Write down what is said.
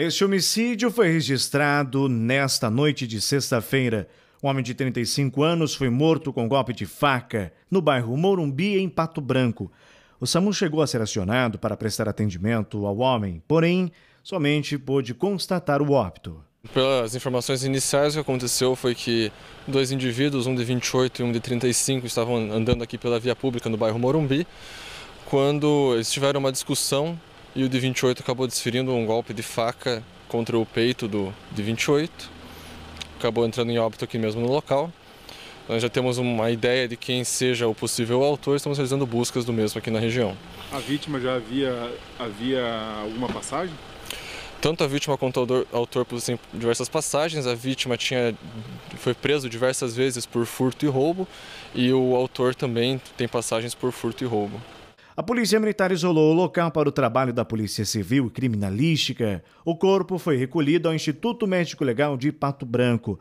Este homicídio foi registrado nesta noite de sexta-feira. Um homem de 35 anos foi morto com golpe de faca no bairro Morumbi, em Pato Branco. O SAMU chegou a ser acionado para prestar atendimento ao homem, porém, somente pôde constatar o óbito. Pelas informações iniciais, o que aconteceu foi que dois indivíduos, um de 28 e um de 35, estavam andando aqui pela via pública no bairro Morumbi, quando eles tiveram uma discussão e o de 28 acabou desferindo um golpe de faca contra o peito do de 28. Acabou entrando em óbito aqui mesmo no local. Nós já temos uma ideia de quem seja o possível autor, estamos realizando buscas do mesmo aqui na região. A vítima já havia, havia alguma passagem? Tanto a vítima quanto o autor possuem diversas passagens. A vítima tinha, foi preso diversas vezes por furto e roubo, e o autor também tem passagens por furto e roubo. A Polícia Militar isolou o local para o trabalho da Polícia Civil e Criminalística. O corpo foi recolhido ao Instituto Médico Legal de Pato Branco.